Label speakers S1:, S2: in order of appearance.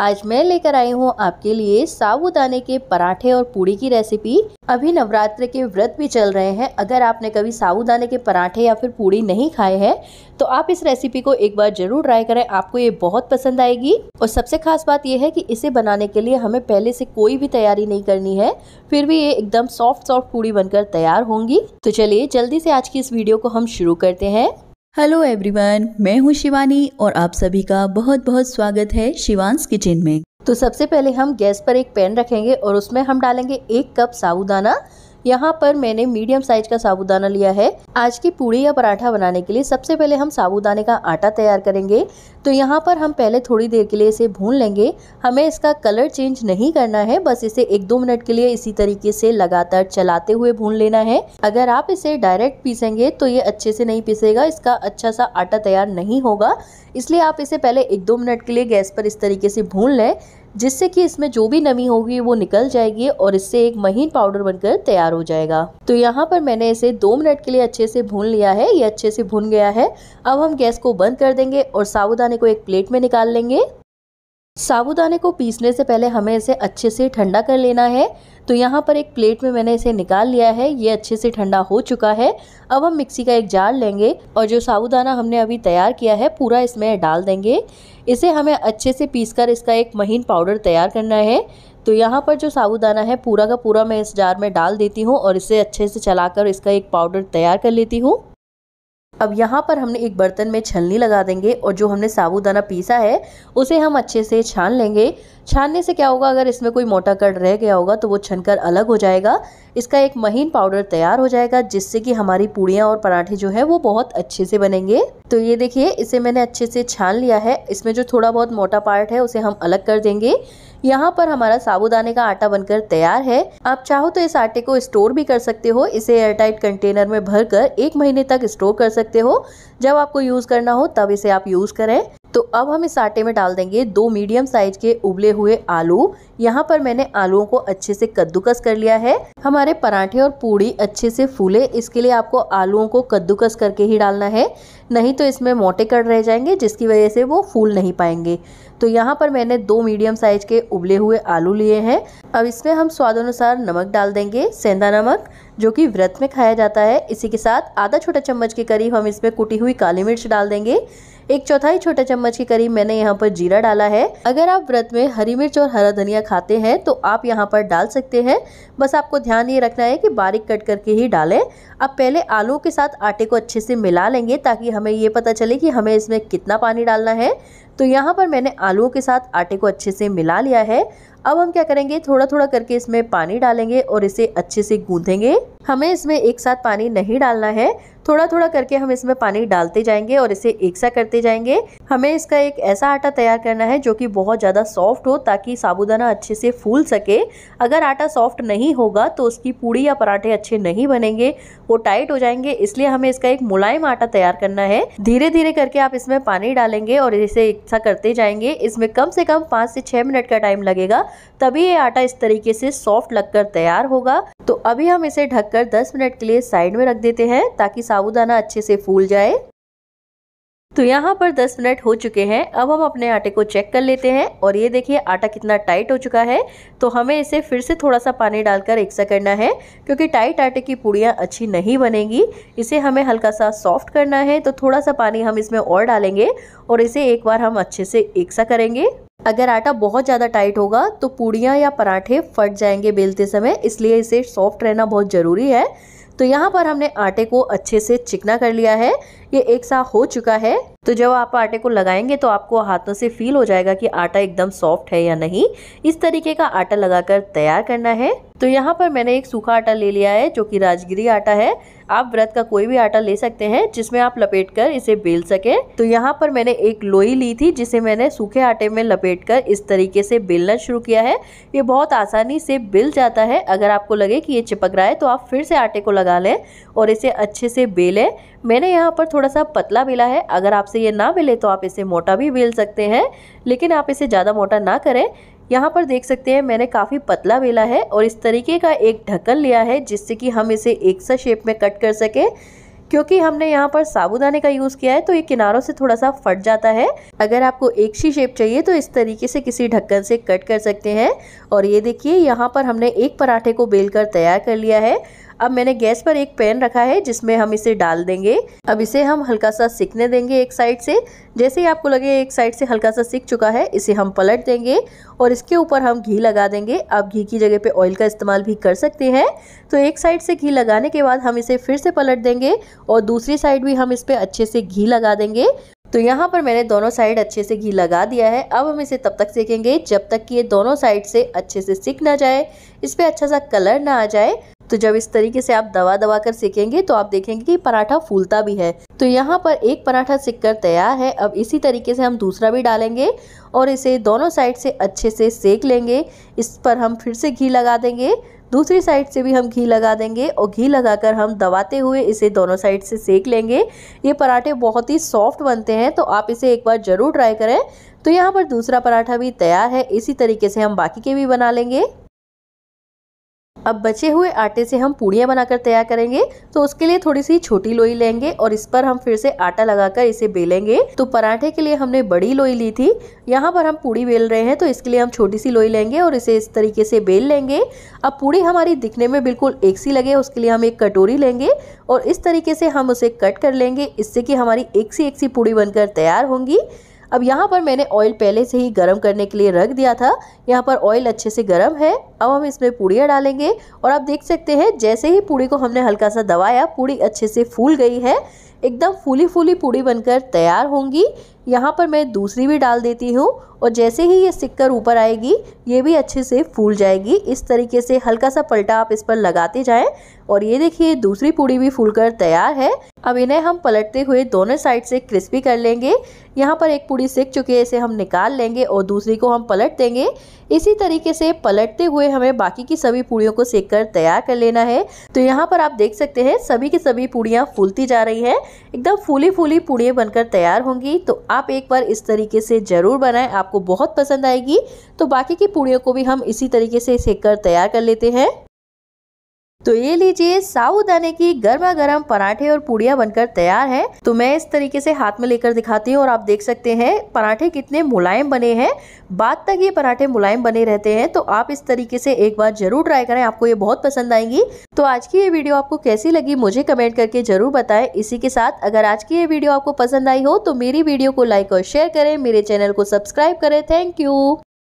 S1: आज मैं लेकर आई हूँ आपके लिए साबुदाने के पराठे और पूड़ी की रेसिपी अभी नवरात्र के व्रत भी चल रहे हैं अगर आपने कभी साबुदाने के पराठे या फिर पूड़ी नहीं खाए हैं तो आप इस रेसिपी को एक बार जरूर ट्राई करें आपको ये बहुत पसंद आएगी और सबसे खास बात यह है कि इसे बनाने के लिए हमें पहले से कोई भी तैयारी नहीं करनी है फिर भी ये एकदम सॉफ्ट सॉफ्ट पूड़ी बनकर तैयार होंगी तो चलिए जल्दी से आज की इस वीडियो को हम शुरू करते हैं हेलो एवरीवन मैं हूं शिवानी और आप सभी का बहुत बहुत स्वागत है शिवांस किचन में तो सबसे पहले हम गैस पर एक पैन रखेंगे और उसमें हम डालेंगे एक कप साबुदाना यहाँ पर मैंने मीडियम साइज का साबुदाना लिया है आज की पूड़ी या पराठा बनाने के लिए सबसे पहले हम साबुदाने का आटा तैयार करेंगे तो यहाँ पर हम पहले थोड़ी देर के लिए इसे भून लेंगे हमें इसका कलर चेंज नहीं करना है बस इसे एक दो मिनट के लिए इसी तरीके से लगातार चलाते हुए भून लेना है अगर आप इसे डायरेक्ट पीसेंगे तो ये अच्छे से नहीं पीसेगा इसका अच्छा सा आटा तैयार नहीं होगा इसलिए आप इसे पहले एक दो मिनट के लिए गैस पर इस तरीके से भून लें जिससे कि इसमें जो भी नमी होगी वो निकल जाएगी और इससे एक महीन पाउडर बनकर तैयार हो जाएगा तो यहाँ पर मैंने इसे दो मिनट के लिए अच्छे से भून लिया है ये अच्छे से भून गया है अब हम गैस को बंद कर देंगे और साबुदाने को एक प्लेट में निकाल लेंगे साबुदाने को पीसने से पहले हमें इसे अच्छे से ठंडा कर लेना है तो यहाँ पर एक प्लेट में मैंने इसे निकाल लिया है ये अच्छे से ठंडा हो चुका है अब हम मिक्सी का एक जार लेंगे और जो साबूदाना हमने अभी तैयार किया है पूरा इसमें डाल देंगे इसे हमें अच्छे से पीसकर इसका एक महीन पाउडर तैयार करना है तो यहाँ पर जो साबुदाना है पूरा का पूरा मैं इस जार में डाल देती हूँ और इसे अच्छे से चला इसका एक पाउडर तैयार कर लेती हूँ अब यहाँ पर हमने एक बर्तन में छलनी लगा देंगे और जो हमने साबूदाना पीसा है उसे हम अच्छे से छान लेंगे छानने से क्या होगा अगर इसमें कोई मोटा कट रह गया होगा तो वो छनकर अलग हो जाएगा इसका एक महीन पाउडर तैयार हो जाएगा जिससे कि हमारी पूड़ियाँ और पराठे जो है वो बहुत अच्छे से बनेंगे तो ये देखिए इसे मैंने अच्छे से छान लिया है इसमें जो थोड़ा बहुत मोटा पार्ट है उसे हम अलग कर देंगे यहाँ पर हमारा साबुदाने का आटा बनकर तैयार है आप चाहो तो इस आटे को स्टोर भी कर सकते हो इसे एयरटाइट कंटेनर में भरकर एक महीने तक स्टोर कर सकते हो जब आपको यूज करना हो तब इसे आप यूज करें तो अब हम इस आटे में डाल देंगे दो मीडियम साइज के उबले हुए आलू यहाँ पर मैंने आलुओं को अच्छे से कद्दूकस कर लिया है हमारे पराठे और पूड़ी अच्छे से फूले इसके लिए आपको आलुओं को कद्दूकस करके ही डालना है नहीं तो इसमें मोटे कट रह जाएंगे जिसकी वजह से वो फूल नहीं पाएंगे तो यहाँ पर मैंने दो मीडियम साइज के उबले हुए आलू लिए हैं अब इसमें हम स्वाद अनुसार नमक डाल देंगे सेंधा नमक जो कि व्रत में खाया जाता है इसी के साथ आधा छोटा चम्मच के करीब हम इसमें कुटी हुई काली मिर्च डाल देंगे एक चौथाई छोटा चम्मच के करीब मैंने यहाँ पर जीरा डाला है अगर आप व्रत में हरी मिर्च और हरा धनिया खाते हैं तो आप यहाँ पर डाल सकते हैं बस आपको ध्यान ये रखना है कि बारीक कट करके ही डालें अब पहले आलू के साथ आटे को अच्छे से मिला लेंगे ताकि हमें ये पता चले कि हमें इसमें कितना पानी डालना है तो यहाँ पर मैंने आलूओं के साथ आटे को अच्छे से मिला लिया है अब हम क्या करेंगे थोड़ा थोड़ा करके इसमें पानी डालेंगे और इसे अच्छे से गूंधेंगे हमें इसमें एक साथ पानी नहीं डालना है थोड़ा थोड़ा करके हम इसमें पानी डालते जाएंगे और इसे एक सा करते जाएंगे हमें इसका एक ऐसा आटा तैयार करना है जो कि बहुत ज़्यादा सॉफ्ट हो ताकि साबुदाना अच्छे से फूल सके अगर आटा सॉफ्ट नहीं होगा तो उसकी पूड़ी या पराठे अच्छे नहीं बनेंगे वो टाइट हो जाएंगे इसलिए हमें इसका एक मुलायम आटा तैयार करना है धीरे धीरे करके आप इसमें पानी डालेंगे और इसे एक सा करते जाएंगे इसमें कम से कम पाँच से छः मिनट का टाइम लगेगा तभी ये आटा इस तरीके से सॉफ्ट लगकर तैयार होगा तो अभी हम इसे ढककर 10 मिनट के लिए साइड में रख देते हैं ताकि साबुदाना अच्छे से फूल जाए तो यहाँ पर 10 मिनट हो चुके हैं अब हम अपने आटे को चेक कर लेते हैं और ये देखिए आटा कितना टाइट हो चुका है तो हमें इसे फिर से थोड़ा सा पानी डालकर एकसा करना है क्योंकि टाइट आटे की पूड़ियाँ अच्छी नहीं बनेंगी इसे हमें हल्का सा सॉफ्ट करना है तो थोड़ा सा पानी हम इसमें और डालेंगे और इसे एक बार हम अच्छे से एकसा करेंगे अगर आटा बहुत ज़्यादा टाइट होगा तो पूड़ियाँ या पराठे फट जाएंगे बेलते समय इसलिए इसे सॉफ्ट रहना बहुत ज़रूरी है तो यहाँ पर हमने आटे को अच्छे से चिकना कर लिया है ये एक सा हो चुका है तो जब आप आटे को लगाएंगे तो आपको हाथों से फील हो जाएगा कि आटा एकदम सॉफ्ट है या नहीं इस तरीके का आटा लगाकर तैयार करना है तो यहाँ पर मैंने एक सूखा आटा ले लिया है जो कि राजगिरी आटा है आप व्रत का कोई भी आटा ले सकते हैं जिसमें आप लपेट कर इसे बेल सके तो यहाँ पर मैंने एक लोई ली थी जिसे मैंने सूखे आटे में लपेट कर इस तरीके से बेलना शुरू किया है ये बहुत आसानी से बेल जाता है अगर आपको लगे कि ये चिपक रहा है तो आप फिर से आटे को लगा लें और इसे अच्छे से बेलें मैंने यहाँ पर थोड़ा सा पतला बेला है अगर आप आपसे ये ना मिले तो आप इसे मोटा भी बेल सकते हैं लेकिन आप इसे ज़्यादा मोटा ना करें यहाँ पर देख सकते हैं मैंने काफ़ी पतला बेला है और इस तरीके का एक ढक्कन लिया है जिससे कि हम इसे एक सा शेप में कट कर सकें क्योंकि हमने यहाँ पर साबुदाने का यूज़ किया है तो ये किनारों से थोड़ा सा फट जाता है अगर आपको एक सी शेप चाहिए तो इस तरीके से किसी ढक्कन से कट कर सकते हैं और ये देखिए यहाँ पर हमने एक पराठे को बेल कर तैयार कर लिया है अब मैंने गैस पर एक पैन रखा है जिसमें हम इसे डाल देंगे अब इसे हम हल्का सा सिकने देंगे एक साइड से जैसे ही आपको लगे एक साइड से हल्का सा सिक चुका है इसे हम पलट देंगे और इसके ऊपर हम घी लगा देंगे आप घी की जगह पे ऑयल का इस्तेमाल भी कर सकते हैं तो एक साइड से घी लगाने के बाद हम इसे फिर से पलट देंगे और दूसरी साइड भी हम इस पर अच्छे से घी लगा देंगे तो यहाँ पर मैंने दोनों साइड अच्छे से घी लगा दिया है अब हम इसे तब तक सेकेंगे जब तक कि ये दोनों साइड से अच्छे से सिक ना जाए इस पर अच्छा सा कलर ना आ जाए तो जब इस तरीके से आप दवा दवा कर सीखेंगे तो आप देखेंगे कि पराठा फूलता भी है तो यहाँ पर एक पराठा सीख कर तैयार है अब इसी तरीके से हम दूसरा भी डालेंगे और इसे दोनों साइड से अच्छे से सेक लेंगे इस पर हम फिर से घी लगा देंगे दूसरी साइड से भी हम घी लगा देंगे और घी लगाकर हम दबाते हुए इसे दोनों साइड से सेक लेंगे ये पराठे बहुत ही सॉफ्ट बनते हैं तो आप इसे एक बार ज़रूर ट्राई करें तो यहाँ पर दूसरा पराठा भी तैयार है इसी तरीके से हम बाकी के भी बना लेंगे अब बचे हुए आटे से हम पूड़ियाँ बनाकर तैयार करेंगे तो उसके लिए थोड़ी सी छोटी लोई लेंगे और इस पर हम फिर से आटा लगाकर इसे बेलेंगे तो पराठे के लिए हमने बड़ी लोई ली थी यहाँ पर हम पूड़ी बेल रहे हैं तो इसके लिए हम छोटी सी लोई लेंगे और इसे इस तरीके से बेल लेंगे अब पूड़ी हमारी दिखने में बिल्कुल एक सी लगे उसके लिए हम एक कटोरी लेंगे और इस तरीके से हम उसे कट कर लेंगे इससे कि हमारी एक सी एक सी पूड़ी बनकर तैयार होंगी अब यहाँ पर मैंने ऑयल पहले से ही गर्म करने के लिए रख दिया था यहाँ पर ऑयल अच्छे से गर्म है अब हम इसमें पूड़ियाँ डालेंगे और आप देख सकते हैं जैसे ही पूड़ी को हमने हल्का सा दबाया पूड़ी अच्छे से फूल गई है एकदम फूली फूली पूड़ी बनकर तैयार होंगी यहाँ पर मैं दूसरी भी डाल देती हूँ और जैसे ही ये सिक्कर ऊपर आएगी ये भी अच्छे से फूल जाएगी इस तरीके से हल्का सा पलटा आप इस पर लगाते जाएं और ये देखिए दूसरी पूड़ी भी फूलकर तैयार है अब इन्हें हम पलटते हुए दोनों साइड से क्रिस्पी कर लेंगे यहाँ पर एक पूड़ी सिक चुकी है इसे हम निकाल लेंगे और दूसरी को हम पलट देंगे इसी तरीके से पलटते हुए हमें बाकी की सभी पूड़ियों को सेक कर तैयार कर लेना है तो यहाँ पर आप देख सकते हैं सभी की सभी पूड़ियाँ फूलती जा रही है एकदम फूली फूली पूड़ियाँ बनकर तैयार होंगी तो आप एक बार इस तरीके से ज़रूर बनाएं आपको बहुत पसंद आएगी तो बाकी की पूड़ियों को भी हम इसी तरीके से सेक कर तैयार कर लेते हैं तो ये लीजिए साबुदाने की गर्मा गर्म पराठे और पूड़िया बनकर तैयार हैं तो मैं इस तरीके से हाथ में लेकर दिखाती हूँ और आप देख सकते हैं पराठे कितने मुलायम बने हैं बाद तक ये पराठे मुलायम बने रहते हैं तो आप इस तरीके से एक बार जरूर ट्राई करें आपको ये बहुत पसंद आएंगी तो आज की ये वीडियो आपको कैसी लगी मुझे कमेंट करके जरूर बताएं इसी के साथ अगर आज की ये वीडियो आपको पसंद आई हो तो मेरी वीडियो को लाइक और शेयर करें मेरे चैनल को सब्सक्राइब करें थैंक यू